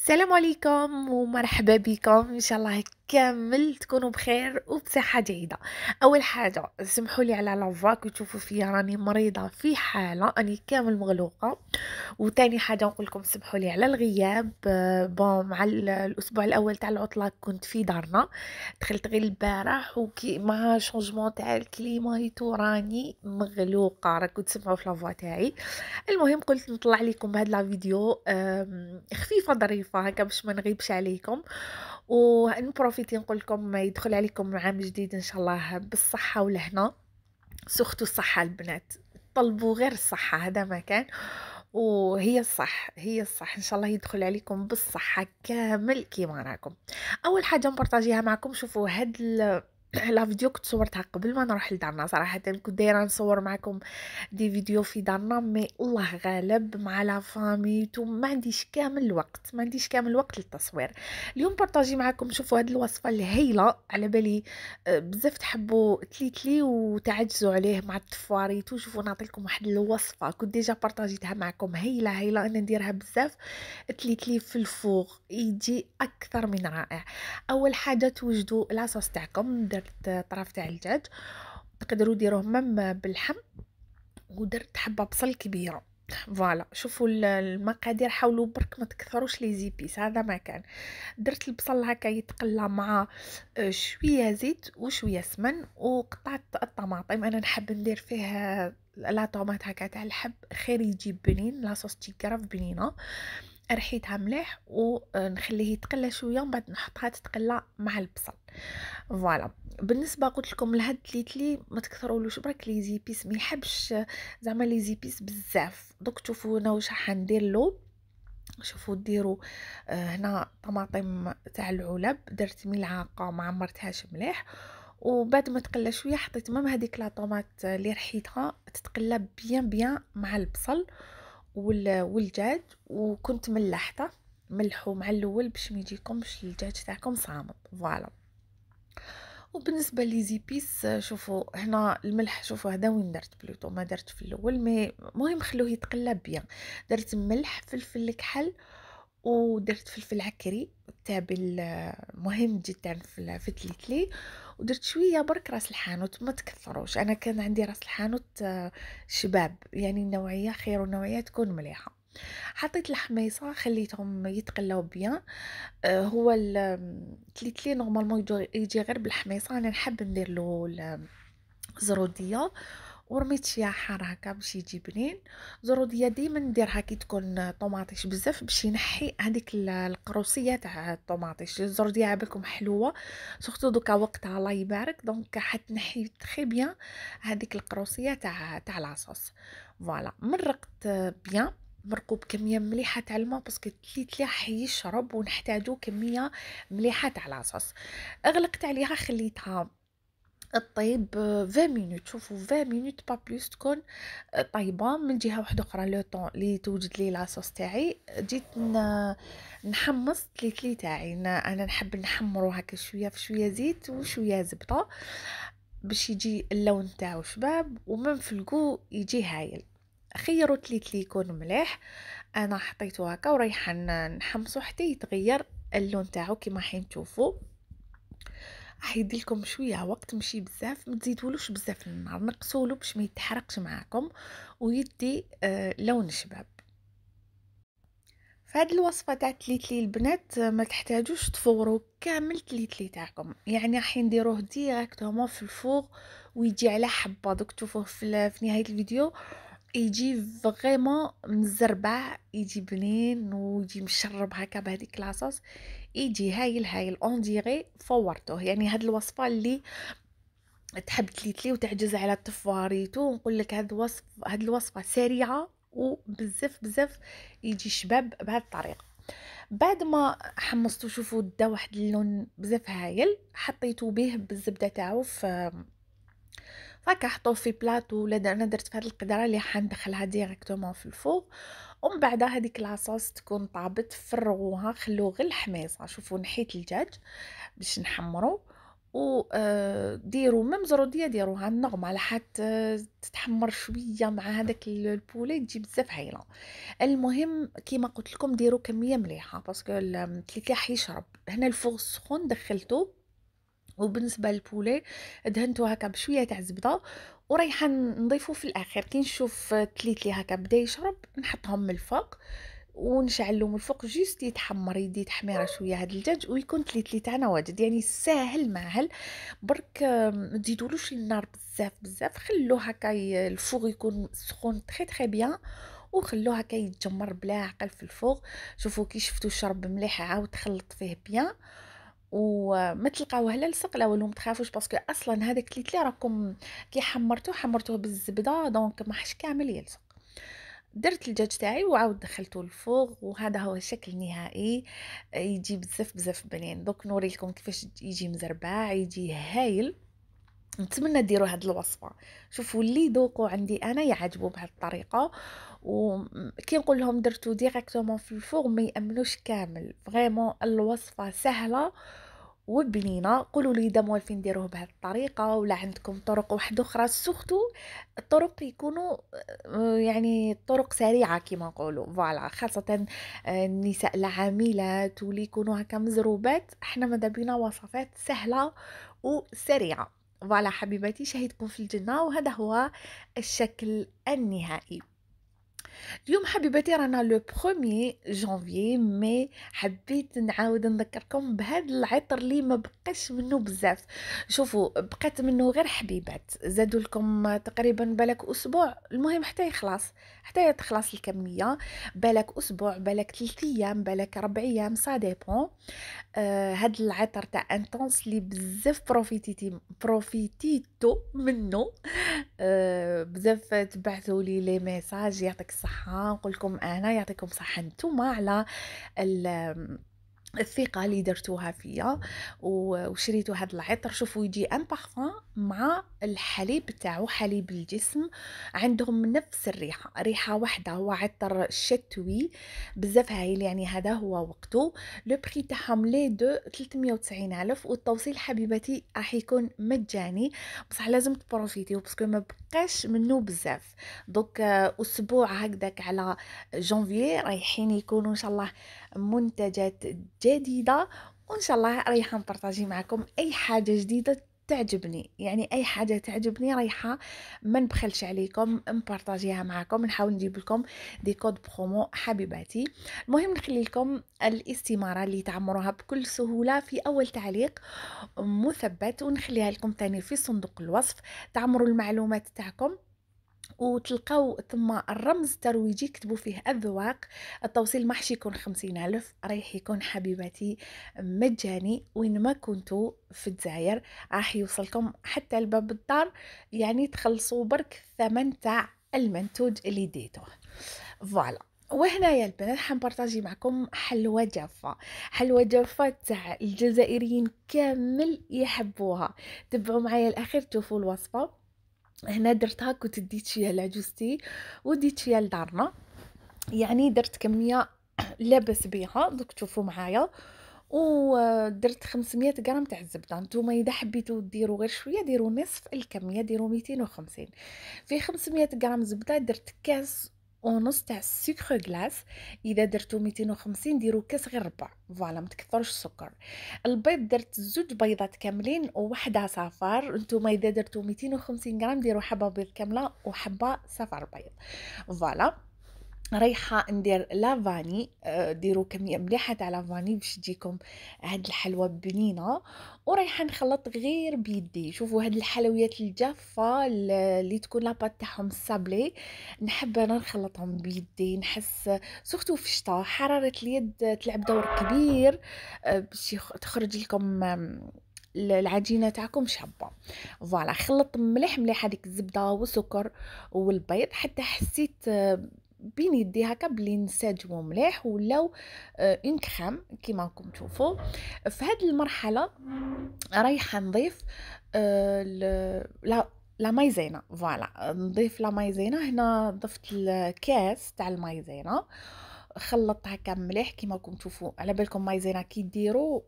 السلام عليكم ومرحبا بكم ان شاء الله كامل تكونوا بخير وبصحه جيده اول حاجه سمحوا لي على لافوا وتشوفوا فيا راني مريضه في حاله اني كامل مغلوقه وثاني حاجه نقول لكم سمحوا لي على الغياب بون مع الاسبوع الاول تاع العطله كنت في دارنا دخلت غير البارح وكي مع شونجمون تاع الكليما راني مغلوقه راكم تسمعوا في لافوا تاعي المهم قلت نطلع لكم هاد لا فيديو خفيفه ظريفه هكا باش ما نغيبش عليكم ونبروفيتي نقول لكم ما يدخل عليكم عام جديد ان شاء الله بالصحه ولهنا سختو الصحه البنات طلبوا غير الصحه هذا ما كان وهي الصح هي الصح ان شاء الله يدخل عليكم بالصحه كامل كيما راكم اول حاجه نبارطاجيها معكم شوفوا هاد لا فيديو كنت صورتها قبل ما نروح لدارنا صراحه كنت دايره نصور معكم دي فيديو في دارنا مي الله غالب مع لا فامي ما عنديش كامل الوقت ما عنديش كامل الوقت للتصوير اليوم بارطاجي معكم شوفوا هذه الوصفه الهايله على بالي آه، بزاف تحبوا تليتلي وتعجزوا عليه مع التفاريت وشوفوا نعطيكم واحد الوصفه كنت ديجا بارطاجيتها معكم هايله هايله انا نديرها بزاف تليتلي في الفوق يجي اكثر من رائع اول حاجه توجدوا لاصوص تاعكم داك الطرف تاع الدجاج تقدروا ديروه مام باللحم ودرت حبه بصل كبيره فوالا شوفوا المقادير حاولوا برك ما تكثروش لي زيبيس هذا ما كان درت البصل هكا يتقلى مع آه، شويه زيت وشويه سمن وقطعت الطماطم انا نحب ندير فيها آه، لا طوماط هكا تاع الحب خير يجي بنين لاصوص تي كراف بنينه رحيتها مليح ونخليه آه، يتقلى شويه ومن بعد نحطها تتقلى مع البصل فوالا بالنسبه قلت لكم لهاد ليتلي ما تكثرولوش برك لي زيبيس ما يحبش آه، زعما لي زيبيس بزاف دوك تشوفوا انا واش راح ندير له شوفوا ديروا آه، هنا طماطم تاع العلب درت ملعقه ما عمرتهاش مليح وبعد ما تقلى شويه حطيت مام هذيك لا طوماط اللي رحيتها تتقلى بيان بيان مع البصل والجاج وكنت ملحته ملحو مع الاول باش ما يجيكمش الدجاج تاعكم صامط فوالا وبالنسبه لي زيبيس شوفوا هنا الملح شوفوا هذا وين درت بلوتو ما درت في الاول مي المهم خلوه يتقلى بيان درت ملح فلفل الكحل ودرت فلفل عكري تابع المهم جدا في التليتلي ودرت شويه برك راس الحانوت ما تكثروش انا كان عندي راس الحانوت آه، شباب يعني النوعيه خير النوعيه تكون مليحه حطيت الحميصه خليتهم يتقلاو بيان آه هو التليتلي نورمالمون يجي غير بالحميصه انا نحب ندير له الزروديه ورميت فيها حار هكا باش يجي بنين زروديه ديما نديرها كي تكون طوماطيش بزاف باش ينحي هذيك القروسيه تاع الطوماطيش الزروديه عبالكم حلوه سورتو دوكا وقتها الله يبارك دونك حتنحي تري بيان هذيك القروسيه تاع تاع لاصوص فوالا مرقت بيان مرقوب كميه مليحه تاع الماء باسكو تليت ليه حيشرب ونحتاجو كميه مليحه تاع لاصوص اغلقت عليها خليتها الطيب 20 مينوت شوفوا 20 مينوت با بلوس تكون آه، طيبه من جهه واحده اخرى لو طون اللي توجد ليه لاصوص تاعي جيت نحمص تليتلي تاعي انا نحب نحمرو هكا شويه في شويه زيت وشويه زبده باش يجي اللون تاعو شباب ومن الكو يجي هايل خيروا تليتلي يكون مليح انا حطيته هكا وريحان نحمصو حتى يتغير اللون تاعو كيما حين تشوفوا حيدي لكم شويه وقت ماشي بزاف ما تزيدولوش بزاف النار نقصولو باش ما يتحرقش معاكم ويدي آه لون شباب فهاد الوصفه تاع تليتلي البنات آه، ما تحتاجوش تفوروا كامل تليتلي تاعكم يعني راح نديروه ديريكتومون في الفوغ ويجي على حبه دوك تشوفوه في نهايه الفيديو يجي فريمون مزربع يجي بنين ويجي مشرب هكا بهذيك لاصوص يجي هايل هايل اون ديغي فورتوه يعني هاد الوصفه اللي تحب تليتلي وتعجز على تفاريتو ونقول لك هاد الوصف هاد الوصفه سريعه وبزاف بزاف يجي شباب بهاد الطريقه بعد ما حمصتو شوفوا دا واحد اللون بزاف هايل حطيتو به بالزبده تاعو في هكا حطوه في بلاطو ولا انا درت في هذه القدره اللي حندخلها ديريكتومون في الفوق ومن بعد هذيك العصاص تكون طابت فرغوها خلو غير الحميصه شوفوا نحيت الدجاج باش نحمرو و آه، ديروا ميم زروديه ديروها نغمه آه، حتى تتحمر شويه مع هذاك البولي تجي بزاف هايله المهم كيما قلت لكم ديروا كميه مليحه باسكو التلكاح يشرب هنا الفوق السخون دخلته وبالنسبه للبولي دهنتو هكا بشويه تاع زبده وريحه نضيفو في الاخير كي نشوف تليت لي هكا بدا يشرب نحطهم من الفوق ونشعلو من الفوق جوست يتحمر يدي تحميره شويه هاد الدجاج ويكون تليت لي تاعنا واجد يعني ساهل ماهل برك ما تزيدولوش النار بزاف بزاف خلوه هكا الفوق يكون سخون تري تري بيان وخلوه هكا يتجمر بلا عقل في الفوق شوفوا كي شفتو شرب مليح عاود خلط فيه بيان وما تلقاوه لا لصق لا والو ما تخافوش باسكو اصلا هذاك تلي راكم كي حمرتوه حمرتوه بالزبده دونك ما حش كامل يلصق درت الدجاج تاعي وعاود دخلته الفوق وهذا هو الشكل النهائي يجي بزاف بزاف بنين دوك نوريكم كيفاش يجي مزربع يجي هايل نتمنى ديروا هاد الوصفه شوفوا اللي ذوقوا عندي انا يعجبوا بهاد الطريقه وكي نقول لهم درتو ديريكتومون في الفوغ ما يامنوش كامل فريمون الوصفه سهله وبنينه قولوا لي دمو فين نديروه بهذه الطريقه ولا عندكم طرق واحده اخرى سورتو الطرق يكونوا آه، يعني طرق سريعه كما نقولوا فوالا خاصه آه، النساء العاملات واللي يكونوا هكا مزروبات احنا ماذا بينا وصفات سهله وسريعه فوالا حبيباتي شهيدكم في الجنه وهذا هو الشكل النهائي اليوم حبيباتي رانا لو بروميي جانفي مي حبيت نعاود نذكركم بهذا العطر اللي ما بقاش منه بزاف شوفوا بقات منه غير حبيبات زادوا لكم تقريبا بالك اسبوع المهم حتى يخلص حتى تخلص الكميه بالك اسبوع بالك 3 ايام بالك 4 ايام سا ديبون آه هاد العطر تاع انتونس اللي بزاف بروفيتيتي بروفيتيتو منه آه بزاف تبعثوا لي لي ميساج يعطيك الصحه الصحه نقول لكم انا يعطيكم صحة نتوما على الثقة اللي درتوها فيا وشريتو هذا العطر شوفوا يجي ان بارفان مع الحليب تاعو حليب الجسم عندهم نفس الريحة ريحة واحدة هو عطر شتوي بزاف هايل يعني هذا هو وقته لو بري تاعهم لي دو 390 الف والتوصيل حبيبتي راح يكون مجاني بصح لازم تبروفيتيو باسكو ما بقاش منه بزاف دوك آه، اسبوع هكذاك على جانفي رايحين يكونوا ان شاء الله منتجات جديدة وإن شاء الله رايحة نبارطاجي معكم أي حاجة جديدة تعجبني يعني اي حاجه تعجبني رايحه ما نبخلش عليكم نبارطاجيها معكم نحاول نجيب لكم دي كود برومو حبيباتي المهم نخلي لكم الاستماره اللي تعمروها بكل سهوله في اول تعليق مثبت ونخليها لكم تاني في صندوق الوصف تعمروا المعلومات تاعكم وتلقاو تما الرمز الترويجي كتبوا فيه الذواق التوصيل محشي يكون خمسين ألف رايح يكون حبيباتي مجاني وين ما كنتو في الجزائر راح يوصلكم حتى لباب الدار يعني تخلصوا برك الثمن تاع المنتوج اللي ديتوه فوالا وهنايا البنات حنبارطاجي معكم حلوى جافة حلوى جافة تاع الجزائريين كامل يحبوها تبعوا معايا الاخير تشوفوا الوصفة هنا درتها كنت ديت ديتشيها لعجوزتي شيا لدارنا يعني درت كميه لاباس بها دوك تشوفوا معايا ودرت 500 غرام تاع الزبده نتوما اذا حبيتو ديروا غير شويه ديروا نصف الكميه ديروا 250 في 500 غرام زبده درت كاس ونص تاع السكر غلاس اذا درتو 250 ديروا كاس غير ربع فوالا ما تكثرش السكر البيض درت زوج بيضات كاملين وواحده صفار نتوما اذا درتو 250 غرام ديروا حبه بيض كامله وحبه صفار بيض فوالا رايحه ندير لافاني آه، ديروا كميه مليحه تاع لافاني باش تجيكم هاد الحلوه بنينه ورايحه نخلط غير بيدي شوفوا هاد الحلويات الجافه اللي تكون لاباط تاعهم سابلي نحب انا نخلطهم بيدي نحس سورتو في الشتاء حراره اليد تلعب دور كبير آه، باش تخرج لكم العجينه تاعكم شابه فوالا خلط مليح مليح هذيك الزبده والسكر والبيض حتى حسيت آه، بين يدي هكا بلي نسجمو مليح ولاو اون آه، كريم كيما راكم تشوفوا في هذه المرحله رايحه نضيف آه، لا لا مايزينا فوالا نضيف لا مايزينا هنا ضفت الكاس تاع المايزينا خلطت هكا مليح كيما راكم تشوفوا على بالكم مايزينا كي ديروا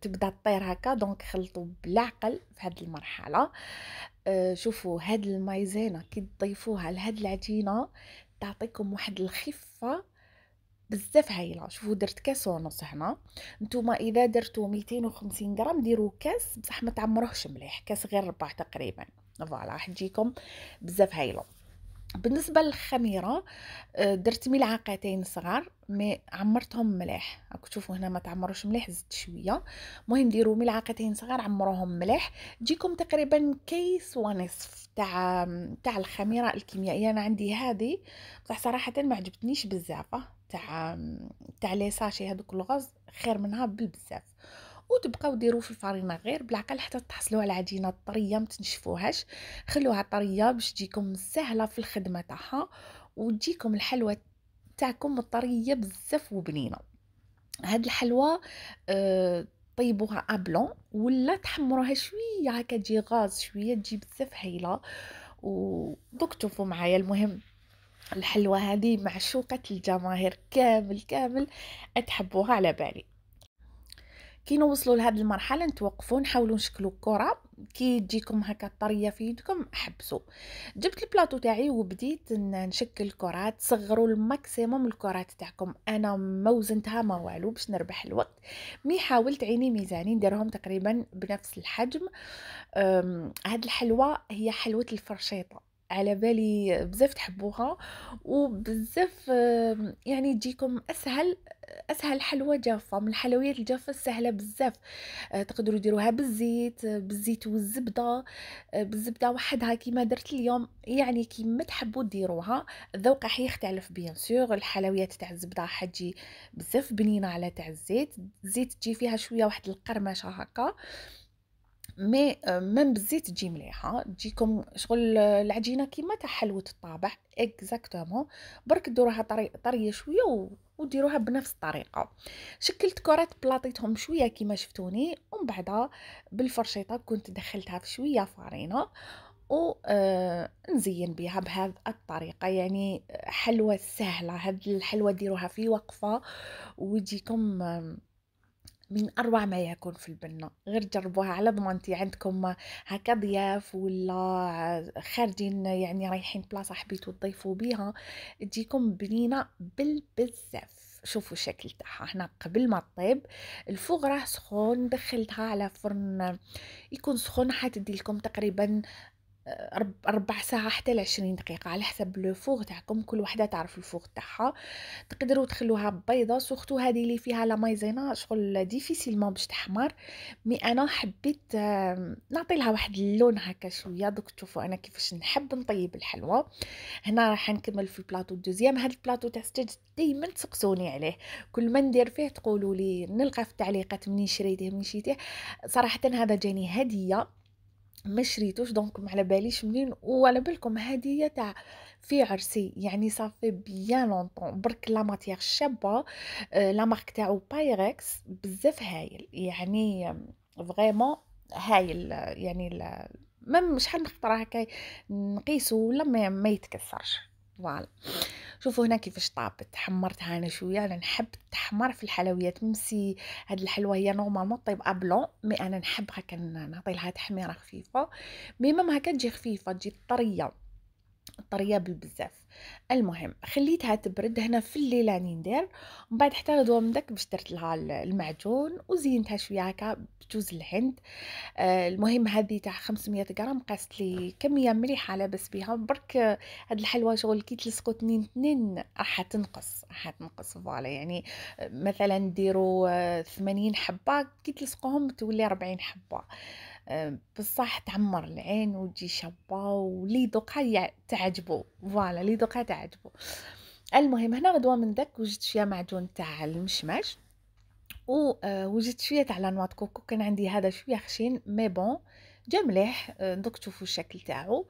تبدا طير هكا دونك خلطوا بالعقل في هذه المرحله آه شوفوا هاد المايزينا كي تضيفوها لهاد العجينه تعطيكم واحد الخفه بزاف هايله شوفوا درت كاس ونص هنا نتوما اذا درتو 250 غرام ديروا كاس بصح ما تعمروهش مليح كاس غير ربع تقريبا فوالا راح تجيكم بزاف هايله بالنسبه للخميره آه، درت ملعقتين صغار مي عمرتهم مليح راكم تشوفوا هنا ما تعمروش مليح زدت شويه المهم ديروا ملعقتين صغار عمروهم مليح تجيكم تقريبا كيس ونصف تاع تاع الخميره الكيميائيه انا عندي هذه بصح صراحه ما عجبتنيش بزاف أه. تاع تاع لي ساشي هذوك الغاز خير منها بالبزاف وتبقاو ديرو في الفرينه غير بالعقل حتى تحصلوا على عجينه طريه ما تنشفوهاش خلوها طريه باش تجيكم سهله في الخدمه تاعها وتجيكم الحلوه تاعكم طريه بزاف وبنينه هاد الحلوه أه طيبوها ابلون ولا تحمروها شويه هكا تجي غاز شويه تجي بزاف هايله ودوك تشوفوا معايا المهم الحلوه هذه معشوقه الجماهير كامل كامل تحبوها على بالي كي نوصلوا لهاد المرحله نتوقفوا نحاولوا نشكلوا كره كي تجيكم هكا طريه في يدكم حبسوا جبت البلاطو تاعي وبديت نشكل الكرات صغروا الماكسيموم الكرات تاعكم انا ما وزنتها ما والو باش نربح الوقت مي حاولت عيني ميزاني نديرهم تقريبا بنفس الحجم هاد الحلوه هي حلوه الفرشيطه على بالي بزاف تحبوها وبزاف يعني تجيكم اسهل اسهل حلوى جافه من الحلويات الجافه السهله بزاف آه، تقدروا ديروها بالزيت آه، بالزيت والزبده آه، بالزبده وحدها كيما درت اليوم يعني كيما تحبوا ديروها الذوق راح يختلف بيان سور الحلويات تاع الزبده حتجي بزاف بنينه على تاع الزيت الزيت تجي فيها شويه واحد القرمشه هكا مي ميم بالزيت تجي مليحه تجيكم شغل العجينه كيما تاع حلوه الطابع اكزاكتومون برك ديروها طريه شويه و وديروها بنفس الطريقه شكلت كرات بلاطيتهم شويه كما شفتوني ومن بعد بالفرشيطه كنت دخلتها في شويه فارينه ونزين آه، بها بهذه الطريقه يعني حلوه سهله هاد الحلوه ديروها في وقفه ويجيكم من اروع ما يكون في البنه غير جربوها على ضمانتي عندكم هكا ضياف ولا خارجين يعني رايحين بلاصه حبيتوا تضيفوا بيها تجيكم بنينه بالبزاف شوفوا الشكل تاعها هنا قبل ما طيب الفوق راه سخون دخلتها على فرن يكون سخون حتدي لكم تقريبا ربع ساعة حتى لعشرين دقيقة على حسب لو فوغ تاعكم كل وحدة تعرف الفوغ تاعها تقدروا تخلوها بيضة سوختو هذه اللي فيها لا مايزينا شغل ديفيسيلمون باش تحمر مي انا حبيت نعطي لها واحد اللون هكا شويه دوك تشوفوا انا كيفاش نحب نطيب الحلوى هنا راح نكمل في البلاطو الدوزيام هذا البلاطو تاع ستيج ديما تسقسوني عليه كل ما ندير فيه تقولوا لي نلقى في التعليقات منين شريته منين شريته صراحه هذا جاني هديه ما شريتوش دونك ما على باليش منين وعلى بالكم هديه تاع في عرسي يعني صافي بيان لونطون برك لا ماتيير شابه آه، لا مارك تاعو بايركس بزاف هايل يعني فريمون هايل يعني ما شحال من خطره هكا نقيسو ولا ما يتكسرش فوالا شوفوا هنا كيفاش طابت حمرتها انا شويه انا نحب تحمر في الحلويات ميمسي هاد الحلوه هي نورمالمون طيب ابلون مي انا نحب هكا نعطي لها تحميره خفيفه مي ميم هكا تجي خفيفه تجي طريه طريه بالبزاف المهم خليتها تبرد هنا في الليل راني ندير من بعد حتى لدوا من داك باش درت لها المعجون وزينتها شويه هكا بجوز الهند آه المهم هذه تاع 500 غرام قاست لي كميه مليحه لاباس بها برك هاد الحلوى شغل كي تلصقوا تنين تنين راح تنقص راح تنقص فوالا يعني آه، مثلا ديروا آه، 80 حبه كي تلصقوهم تولي 40 حبه آه، بصح تعمر العين وتجي شابة ولي دوقا تعجبو فوالا لي دوقا تعجبو المهم هنا غدوه من داك وجدت شويه معجون تاع المشماش ووجدت آه، شويه تاع لا كوكو كان عندي هذا شويه خشين مي بون جا مليح آه، دوك تشوفوا الشكل تاعو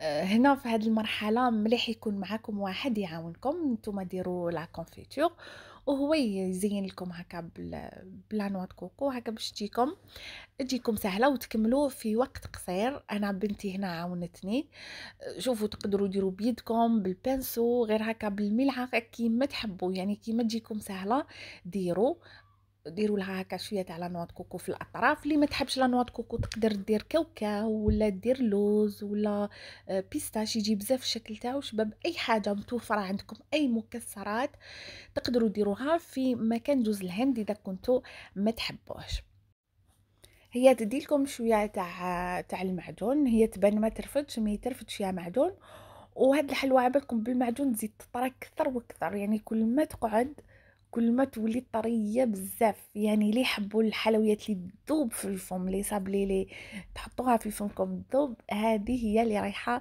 هنا في هذه المرحله مليح يكون معاكم واحد يعاونكم نتوما ديروا لا كونفيتور وهو يزين لكم هكا بلانوا كوكو هكا باش تجيكم تجيكم سهله وتكملوا في وقت قصير انا بنتي هنا عاونتني شوفوا تقدروا ديروا بيدكم بالبنسو غير هكا بالملعقه كيما تحبوا يعني كيما تجيكم سهله ديروا ديروا لها هكا شويه تاع لا كوكو في الاطراف اللي ما تحبش لا كوكو تقدر دير كاوكاو ولا دير لوز ولا آه، بيستاش يجي بزاف الشكل تاعو شباب اي حاجه متوفره عندكم اي مكسرات تقدروا ديروها في مكان جوز الهند اذا كنتو ما تحبوش هي تدي لكم شويه تاع تاع المعجون هي تبان ما ترفدش مي ترفد شويه معجون وهاد الحلوى عبالكم بالمعجون تزيد تطرى اكثر واكثر يعني كل ما تقعد كل ما تولي طريه بزاف يعني اللي يحبوا الحلويات اللي تذوب في الفم لي صابلي لي تحطوها في فمكم تذوب هذه هي اللي رايحه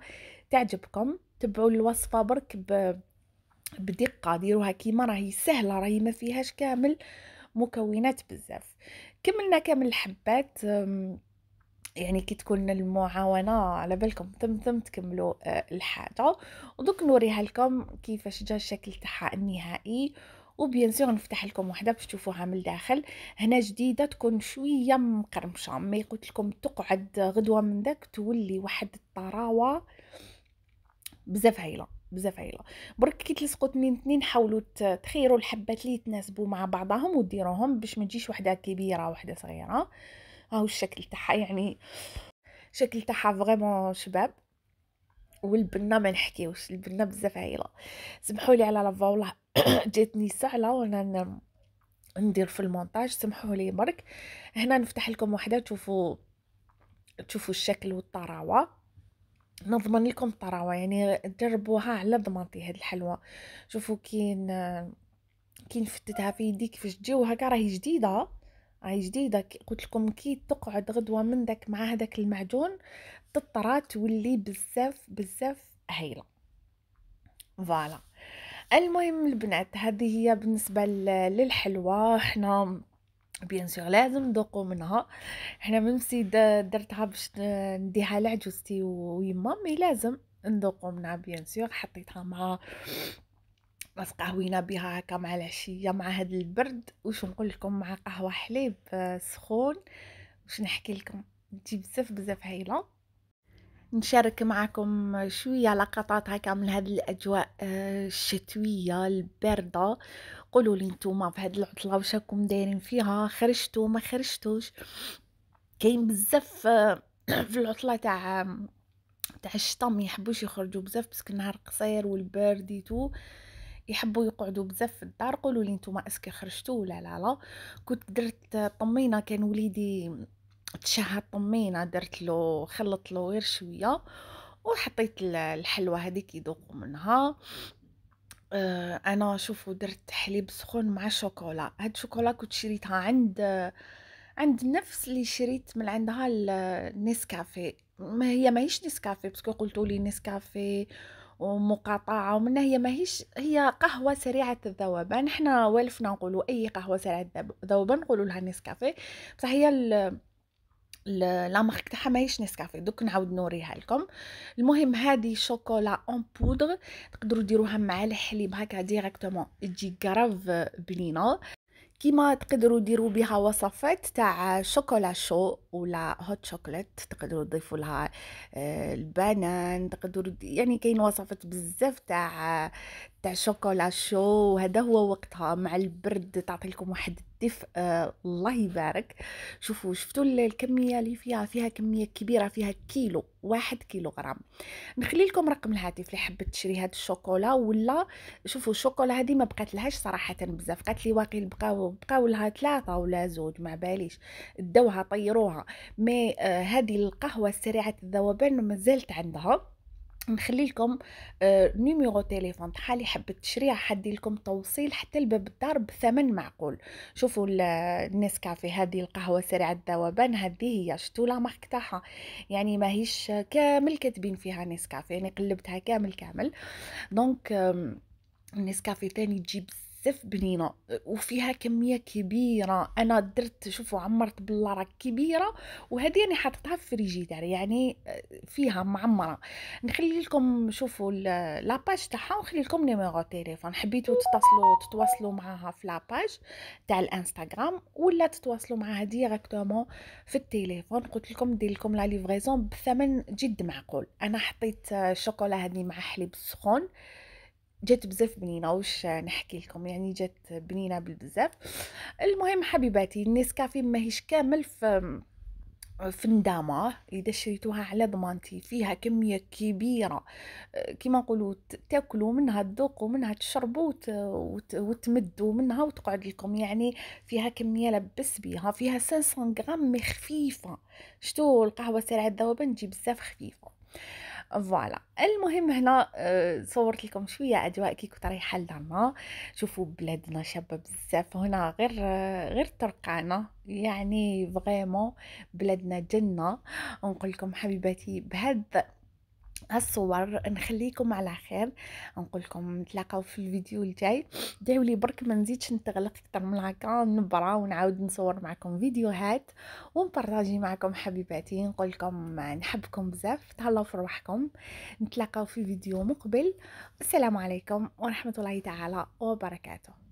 تعجبكم تبعوا الوصفه برك ب... بدقه ديروها كيما راهي سهله راهي ما فيهاش كامل مكونات بزاف كملنا كامل الحبات يعني كي تكون المعاونه على بالكم ثم ثم تكملوا آه، الحاجه ودوك نوريها لكم كيفاش جا الشكل تاعها النهائي وبيان سور نفتح لكم وحده باش تشوفوها من الداخل هنا جديده تكون شويه مقرمشه مي قلت لكم تقعد غدوه من داك تولي واحد الطراوه بزاف هايله بزاف هايله برك كي تلصقوا تنين تنين حاولوا تخيروا الحبات اللي يتناسبوا مع بعضهم وديروهم باش ما تجيش وحده كبيره وحده صغيره هاو الشكل تاعها يعني الشكل تاعها فريمون شباب والبنه ما نحكيوش البنه بزاف هايله سمحوا لي على لافا والله جاتني سهله وانا ندير في المونتاج سمحوا لي برك هنا نفتح لكم وحده تشوفوا تشوفوا الشكل والطراوه نضمن لكم الطراوه يعني جربوها على ضمانتي هاد الحلوه شوفوا كين كي نفتتها في يدي كيفاش تجي وهكا راهي جديده راهي جديده قلت لكم كي تقعد غدوه من داك مع هذاك المعجون تطرات تولي بزاف بزاف هايله فوالا المهم البنات هذه هي بالنسبه للحلوى احنا بيان سور لازم نذوقوا منها حنا من مسيد درتها باش نديها لعجوزتي ويما مي لازم نذوقوا منها بيان سور حطيتها مع بس قهوينا بها هكا مع العشيه مع هذا البرد واش نقول لكم مع قهوه حليب آه، سخون واش نحكي لكم تجي بزاف بزاف هايله نشارك معكم شوية لقطات هكا من هذه الأجواء آه، الشتوية الباردة قولوا لي نتوما في هذه العطلة وشاكم راكم دايرين فيها خرجتوا ما خرجتوش كاين بزاف آه، في العطلة تاع تاع الشتا ما يحبوش يخرجوا بزاف بس النهار قصير والبرد يتو يحبوا يقعدوا بزاف في الدار قولوا لي نتوما اسكي خرجتوا ولا لا لا كنت درت آه، طمينه كان وليدي تشهى الطمينه درت له خلط له غير شويه وحطيت الحلوى هذيك يذوقوا منها آه، انا شوفوا درت حليب سخون مع شوكولا هاد الشوكولا كنت شريتها عند عند نفس اللي شريت من عندها النسكافي ما هي ماهيش نسكافي باسكو قلتوا لي نسكافي ومقاطعه ومن هي ماهيش هي قهوه سريعه الذوبان حنا والفنا نقولوا اي قهوه سريعه الذوبان نقولوا لها نسكافي بصح هي لا مارك تاعها ماهيش نسكافي دوك نعاود نوريها لكم المهم هذه شوكولا اون بودغ تقدروا ديروها مع الحليب هكا ديريكتومون تجي كراف بنينه كيما تقدروا ديروا بها وصفات تاع شوكولا شو ولا هوت شوكليت تقدروا تضيفوا لها آه، البنان تقدروا يعني كاين وصفات بزاف تاع تاع شوكولا شو هذا هو وقتها مع البرد تعطي لكم واحد الدفء آه الله يبارك شوفوا شفتوا الكميه اللي فيها فيها كميه كبيره فيها كيلو واحد كيلو غرام نخلي لكم رقم الهاتف اللي حبت تشري هاد الشوكولا ولا شوفوا الشوكولا هذه ما بقات لهاش صراحه بزاف قالت لي واقيل بقاو بقاو لها ثلاثه ولا زوج ما باليش داوها طيروها مي آه القهوه سريعه الذوبان مازالت عندها نخلي لكم آه نيميرو تيليفون طحالي حبت تشريها حدي لكم توصيل حتى لباب الدار بثمن معقول شوفوا الناس كافي هذه القهوه سريعه الذوبان هذه هي شتو لا مارك تاعها يعني ماهيش كامل كاتبين فيها ناس كافي يعني قلبتها كامل كامل دونك آه النسكافيه تاني تجيب بزاف بنينه وفيها كميه كبيره انا درت شوفوا عمرت بالله كبيره وهذه راني حاطتها في الفريجيدار يعني آه، فيها معمره نخلي لكم شوفوا لاباج تاعها ونخلي لكم نيميرو تيليفون حبيتوا تتصلوا تتواصلوا معاها في لاباج تاع الانستغرام ولا تتواصلوا معاها ديريكتومون في التليفون قلت لكم ندير لكم لا ليفريزون بثمن جد معقول انا حطيت الشوكولا آه، هذه مع حليب سخون جات بزاف بنينه واش نحكي لكم يعني جات بنينه بالبزاف المهم حبيباتي ما هيش كامل في فندامة اذا شريتوها على ضمانتي فيها كميه كبيره كيما نقولوا تاكلوا منها تذوقوا منها تشربوا وتمدوا منها وتقعد لكم يعني فيها كميه لبس بيها فيها 500 غرام خفيفه شتو القهوه سريعه الذوبان تجي بزاف خفيفه فوالا المهم هنا آه، صورت لكم شويه اجواء كي كنت رايحه لدارنا شوفوا بلادنا شابه بزاف هنا غير آه، غير ترقعنا يعني فريمون بلادنا جنه نقول لكم حبيباتي بهذا هالصور نخليكم على خير نقولكم نتلاقاو في الفيديو الجاي دعوا لي برك ما نزيدش نتغلق اكثر من هكا نبرا ونعاود نصور معكم فيديوهات ونبارطاجي معكم حبيباتي نقولكم نحبكم بزاف تهلاو في روحكم نتلاقاو في فيديو مقبل السلام عليكم ورحمه الله تعالى وبركاته